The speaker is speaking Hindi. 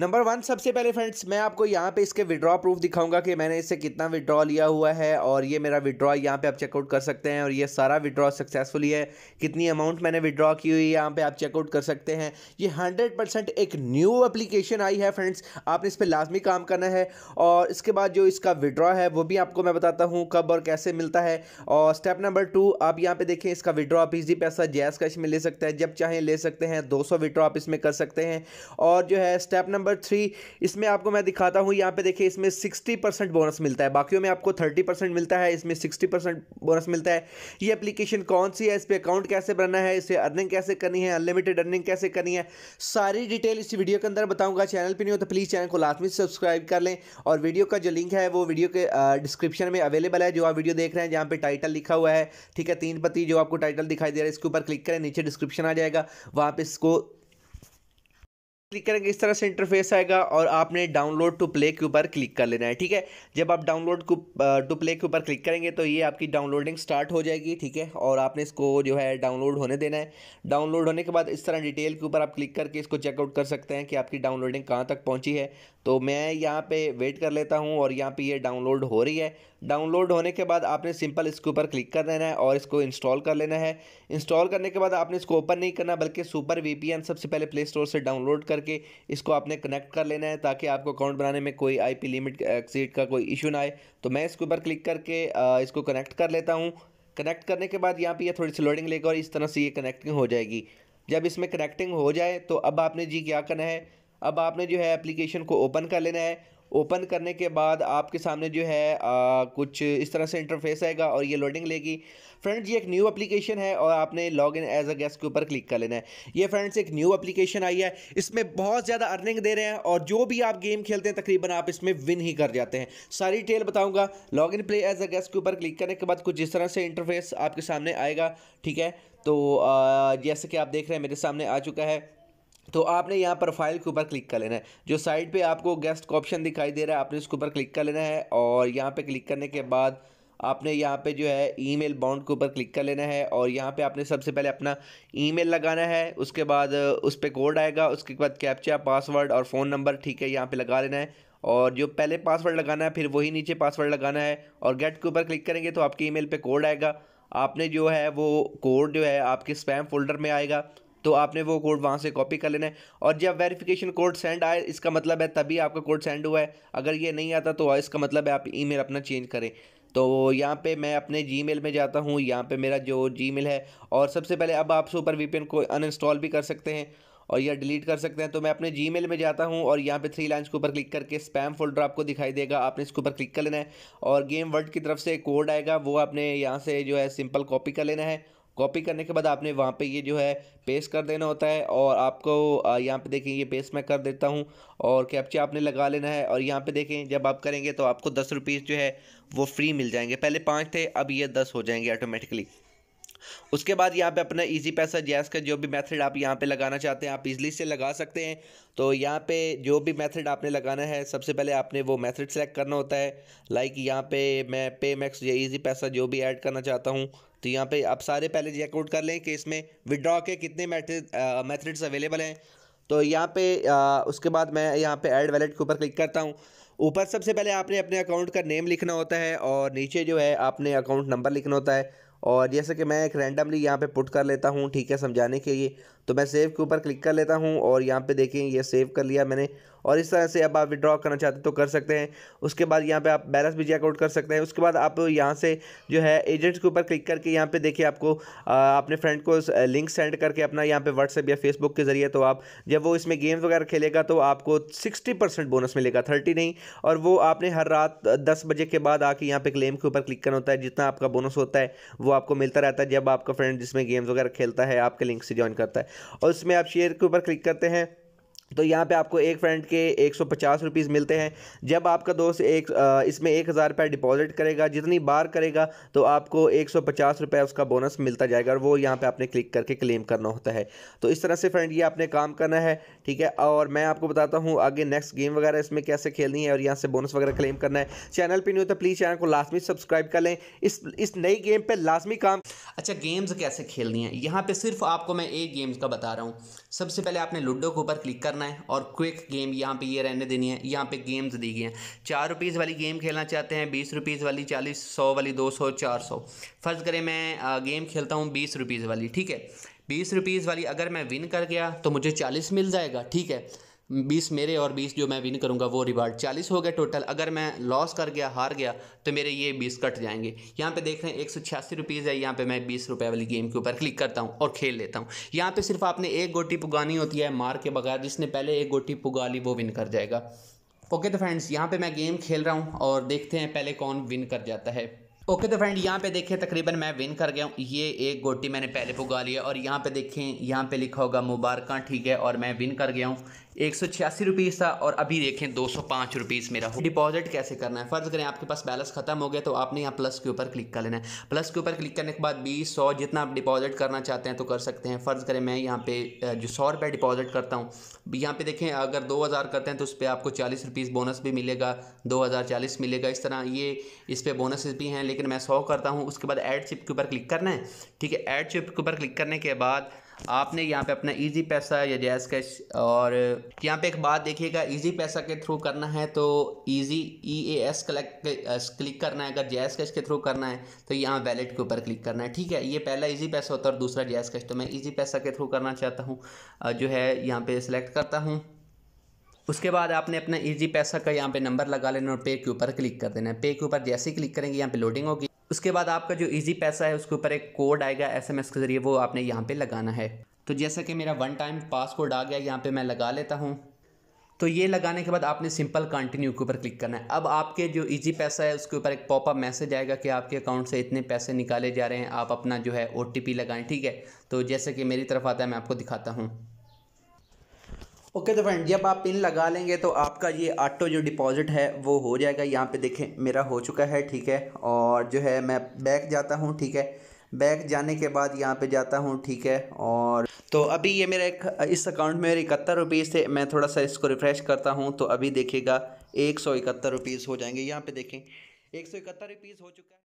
नंबर वन सबसे पहले फ्रेंड्स मैं आपको यहाँ पे इसके विड्रॉ प्रूफ दिखाऊंगा कि मैंने इससे कितना विड्रॉ लिया हुआ है और ये मेरा विड्रॉ यहाँ पे आप चेकआउट कर सकते हैं और ये सारा विड्रॉ सक्सेसफुली है कितनी अमाउंट मैंने विड्रॉ की हुई है यहाँ पे आप चेकआउट कर सकते हैं ये हंड्रेड परसेंट एक न्यू अप्लीकेशन आई है फ्रेंड्स आपने इस पर लाजमी काम करना है और इसके बाद जो इसका विड्रॉ है वो भी आपको मैं बताता हूँ कब और कैसे मिलता है और स्टेप नंबर टू आप यहाँ पर देखें इसका विड्रॉ आप इजी पैसा जैस कैश में ले सकते हैं जब चाहें ले सकते हैं दो विड्रॉ आप इसमें कर सकते हैं और जो है स्टेप नंबर नंबर थ्री इसमें आपको मैं दिखाता हूँ यहाँ पे देखिए इसमें सिक्सटी परसेंट बोनस मिलता है बाकियों में आपको थर्टी परसेंट मिलता है इसमें सिक्सटी परसेंट बोनस मिलता है ये एप्लीकेशन कौन सी है इस पर अकाउंट कैसे बनना है इसे अर्निंग कैसे करनी है अनलिमिटेड अर्निंग कैसे करनी है सारी डिटेल इस वीडियो के अंदर बताऊँगा चैनल पर नहीं हो तो प्लीज़ चैनल को लास्ट में सब्सक्राइब कर लें और वीडियो का जो लिंक है वो वीडियो के डिस्क्रिप्शन में अवेलेबल है जो आप वीडियो देख रहे हैं जहाँ पर टाइटल लिखा हुआ है ठीक है तीन पति जो आपको टाइटल दिखाई दे रहा है इसके ऊपर क्लिक करें नीचे डिस्क्रिप्शन आ जाएगा वहाँ पर इसको क्लिक करेंगे इस तरह से इंटरफेस आएगा और आपने डाउनलोड टू प्ले के ऊपर क्लिक कर लेना है ठीक है जब आप डाउनलोड टू प्ले के ऊपर क्लिक करेंगे तो ये आपकी डाउनलोडिंग स्टार्ट हो जाएगी ठीक है और आपने इसको जो है डाउनलोड होने देना है डाउनलोड होने के बाद इस तरह डिटेल के ऊपर आप क्लिक करके इसको चेकआउट कर सकते हैं कि आपकी डाउनलोडिंग कहाँ तक पहुँची है तो मैं यहाँ पर वेट कर लेता हूँ और यहाँ पर ये डाउनलोड हो रही है डाउनलोड होने के बाद आपने सिंपल इसके ऊपर क्लिक कर देना है और इसको इंस्टॉल कर लेना है इंस्टॉल करने के बाद आपने इसको ओपन नहीं करना बल्कि सुपर वीपीएन सबसे पहले प्ले स्टोर से डाउनलोड करके इसको आपने कनेक्ट कर लेना है ताकि आपको अकाउंट बनाने में कोई आईपी लिमिट एक्सीड का कोई इशू ना आए तो मैं इसके ऊपर क्लिक करके इसको कनेक्ट कर लेता हूँ कनेक्ट करने के बाद यहाँ पर यह थोड़ी सी लोडिंग लेगा और इस तरह से ये कनेक्टिंग हो जाएगी जब इसमें कनेक्टिंग हो जाए तो अब आपने जी क्या करना है अब आपने जो है एप्लीकेशन को ओपन कर लेना है ओपन करने के बाद आपके सामने जो है आ, कुछ इस तरह से इंटरफेस आएगा और ये लोडिंग लेगी फ्रेंड्स ये एक न्यू एप्लीकेशन है और आपने log in as a guest के ऊपर क्लिक कर लेना है ये फ्रेंड्स एक न्यू एप्लीकेशन आई है इसमें बहुत ज़्यादा अर्निंग दे रहे हैं और जो भी आप गेम खेलते हैं तकरीबन आप इसमें विन ही कर जाते हैं सारी डिटेल बताऊँगा log in play as a guest के ऊपर क्लिक करने के बाद कुछ इस तरह से इंटरफेस आपके सामने आएगा ठीक है तो जैसे कि आप देख रहे हैं मेरे सामने आ चुका है तो आपने यहाँ पर फाइल के ऊपर क्लिक कर लेना है जो साइड पे आपको गेस्ट का ऑप्शन दिखाई दे रहा है आपने उसके ऊपर क्लिक कर लेना है और यहाँ पे क्लिक करने के बाद आपने यहाँ पे जो है ईमेल बाउंड के ऊपर क्लिक कर लेना है और यहाँ पे आपने सबसे पहले अपना ईमेल लगाना है उसके बाद उस पर कोड आएगा उसके बाद कैप्चा पासवर्ड और फ़ोन नंबर ठीक है यहाँ पर लगा लेना है और जो पहले पासवर्ड लगाना है फिर वही नीचे पासवर्ड लगाना है और गेट के ऊपर क्लिक करेंगे तो आपके ई पे कोड आएगा आपने जो है वो कोड जो है आपके स्पैम फोल्डर में आएगा तो आपने वो कोड वहाँ से कॉपी कर लेना है और जब वेरिफिकेशन कोड सेंड आए इसका मतलब है तभी आपका कोड सेंड हुआ है अगर ये नहीं आता तो इसका मतलब है आप ईमेल अपना चेंज करें तो यहाँ पे मैं अपने जीमेल में जाता हूँ यहाँ पे मेरा जो जीमेल है और सबसे पहले अब आप सुपर वीपीएन को अनइंस्टॉल भी कर सकते हैं और या डिलीट कर सकते हैं तो मैं अपने जी में जाता हूँ और यहाँ पे थ्री लाइन्स के ऊपर क्लिक करके स्पैम फोल्डर आपको दिखाई देगा आपने इसके ऊपर क्लिक कर लेना है और गेम वर्ल्ड की तरफ से कोड आएगा वो आपने यहाँ से जो है सिंपल कॉपी कर लेना है कॉपी करने के बाद आपने वहाँ पे ये जो है पेस्ट कर देना होता है और आपको यहाँ पे देखें ये पेस्ट मैं कर देता हूँ और कैप्चा आपने लगा लेना है और यहाँ पे देखें जब आप करेंगे तो आपको दस रुपीज़ जो है वो फ्री मिल जाएंगे पहले पाँच थे अब ये दस हो जाएंगे ऑटोमेटिकली उसके बाद यहाँ पे अपना इजी पैसा जैस का जो भी मेथड आप यहाँ पे लगाना चाहते हैं आप इजली से लगा सकते हैं तो यहाँ पे जो भी मेथड आपने लगाना है सबसे पहले आपने वो मेथड सेलेक्ट करना होता है लाइक यहाँ पे मैं पे मैक्स या ईजी पैसा जो भी ऐड करना चाहता हूँ तो यहाँ पे आप सारे पहले चेकआउट कर लें कि इसमें विड्रॉ के कितने मैथड मैथड्स अवेलेबल हैं तो यहाँ पे आ, उसके बाद मैं यहाँ पे ऐड वैलेट के ऊपर क्लिक करता हूँ ऊपर सबसे पहले आपने अपने अकाउंट का नेम लिखना होता है और नीचे जो है आपने अकाउंट नंबर लिखना होता है और जैसे कि मैं एक रैंडमली यहाँ पे पुट कर लेता हूँ ठीक है समझाने के लिए तो मैं सेव के ऊपर क्लिक कर लेता हूँ और यहाँ पे देखें ये सेव कर लिया मैंने और इस तरह से अब आप विड्रॉ करना चाहते हैं तो कर सकते हैं उसके बाद यहाँ पे आप बैलेंस भी चेकआउट कर सकते हैं उसके बाद आप यहाँ से जो है एजेंट्स के ऊपर क्लिक करके यहाँ पे देखिए आपको अपने फ्रेंड को लिंक सेंड करके अपना यहाँ पे व्हाट्सएप या फेसबुक के जरिए तो आप जब वो इसमें गेम्स वगैरह खेलेगा तो आपको सिक्सटी परसेंट बोनस मिलेगा थर्टी नहीं और वो आपने हर रात दस बजे के बाद आके यहाँ पे क्लेम के ऊपर क्लिक करना होता है जितना आपका बोनस होता है वो आपको मिलता रहता है जब आपका फ्रेंड जिसमें गेम्स वगैरह खेलता है आपके लिंक से ज्वाइन करता है और उसमें आप शेयर के ऊपर क्लिक करते हैं तो यहाँ पे आपको एक फ्रेंड के एक सौ पचास रुपीज़ मिलते हैं जब आपका दोस्त एक इसमें एक हज़ार रुपये डिपॉजिट करेगा जितनी बार करेगा तो आपको एक सौ पचास रुपये उसका बोनस मिलता जाएगा और वो यहाँ पे आपने क्लिक करके क्लेम करना होता है तो इस तरह से फ्रेंड ये आपने काम करना है ठीक है और मैं आपको बताता हूँ आगे नेक्स्ट गेम वगैरह इसमें कैसे खेलनी है और यहाँ से बोनस वगैरह क्लेम करना है चैनल पर नहीं होता प्लीज़ चैनल को लाजमी सब्सक्राइब कर लें इस इस नई गेम पर लाजमी काम अच्छा गेम्स कैसे खेलनी है यहाँ पर सिर्फ आपको मैं एक गेम्स का बता रहा हूँ सबसे पहले आपने लूडो के ऊपर क्लिक करना है और क्विक गेम यहाँ पे ये रहने देनी है यहाँ पे गेम्स दी गई हैं चार रुपीज़ वाली गेम खेलना चाहते हैं बीस रुपीज़ वाली चालीस सौ वाली दो सौ चार सौ फ़र्ज़ करें मैं गेम खेलता हूँ बीस रुपीज़ वाली ठीक है बीस रुपीज़ वाली अगर मैं विन कर गया तो मुझे चालीस मिल जाएगा ठीक है बीस मेरे और बीस जो मैं विन करूँगा वो रिवार्ड चालीस हो गया टोटल अगर मैं लॉस कर गया हार गया तो मेरे ये बीस कट जाएंगे यहाँ पे देख रहे हैं एक सौ छियासी रुपीज़ है यहाँ पे मैं बीस रुपये वाली गेम के ऊपर क्लिक करता हूँ और खेल लेता हूँ यहाँ पे सिर्फ आपने एक गोटी पुगानी होती है मार के बगैर जिसने पहले एक गोटी पुगा ली वो विन कर जाएगा ओके तो फ्रेंड्स यहाँ पर मैं गेम खेल रहा हूँ और देखते हैं पहले कौन विन कर जाता है ओके तो फ्रेंड यहाँ पे देखें तकरीबन मैं विन कर गया हूँ ये एक गोटी मैंने पहले पुगा लिया और यहाँ पे देखें यहाँ पे लिखा होगा मुबारक ठीक है और मैं विन कर गया हूँ एक सौ छियासी रुपीज़ था और अभी देखें दो सौ पाँच रुपीज़ मेरा हो डिपॉजिट कैसे करना है फ़र्ज़ करें आपके पास बैलेंस खत्म हो गया तो आपने यहाँ प्लस के ऊपर क्लिक कर लेना है प्लस के ऊपर क्लिक करने के बाद बीस सौ जितना आप डिपॉजिट करना चाहते हैं तो कर सकते हैं फ़र्ज़ करें मैं यहाँ पे जो सौ रुपये डिपॉजिट करता हूँ यहाँ पे देखें अगर दो हज़ार करते हैं तो उस पर आपको चालीस रुपीज़ बोनस भी मिलेगा दो हज़ार चालीस मिलेगा इस तरह ये इस पर बोनस भी हैं लेकिन मैं सौ करता हूँ उसके बाद एड चिप के ऊपर क्लिक करना है ठीक है एड चिप के ऊपर क्लिक करने के बाद आपने यहाँ पे अपना इजी पैसा या जैस कैश और यहाँ पे एक बात देखिएगा इजी पैसा के थ्रू करना है तो easy E A S collect click करना है अगर जैस कैश के थ्रू करना है तो यहाँ वैलेट के ऊपर क्लिक करना है ठीक है ये पहला इजी पैसा होता है और दूसरा जैस कैश तो मैं ईजी पैसा के थ्रू करना चाहता हूँ uh, जो है यहाँ पर सिलेक्ट करता हूँ उसके बाद आपने अपना इजी पैसा का यहाँ पे नंबर लगा लेना और पे के ऊपर क्लिक कर देना है पे के ऊपर जैसे ही क्लिक करेंगे यहाँ पे लोडिंग होगी उसके बाद आपका जो ईजी पैसा है उसके ऊपर एक कोड आएगा एसएमएस के ज़रिए वो आपने यहाँ पे लगाना है तो जैसा कि मेरा वन टाइम पासवर्ड आ गया यहाँ पे मैं लगा लेता हूँ तो ये लगाने के बाद आपने सिंपल कंटिन्यू के ऊपर क्लिक करना है अब आपके जो इजी पैसा है उसके ऊपर एक पॉपअप मैसेज आएगा कि आपके अकाउंट से इतने पैसे निकाले जा रहे हैं आप अपना जो है ओ लगाएं ठीक है तो जैसे कि मेरी तरफ आता है मैं आपको दिखाता हूँ ओके तो फ्रेंड जब आप पिन लगा लेंगे तो आपका ये ऑटो जो डिपॉजिट है वो हो जाएगा यहाँ पे देखें मेरा हो चुका है ठीक है और जो है मैं बैक जाता हूँ ठीक है बैक जाने के बाद यहाँ पे जाता हूँ ठीक है और तो अभी ये मेरा एक इस अकाउंट में मेरे इकहत्तर रुपीज़ थे मैं थोड़ा सा इसको रिफ़्रेश करता हूँ तो अभी देखिएगा एक सौ इकहत्तर रुपीज़ हो जाएंगे यहाँ पे देखें एक सौ इकहत्तर रुपीज़ हो चुका है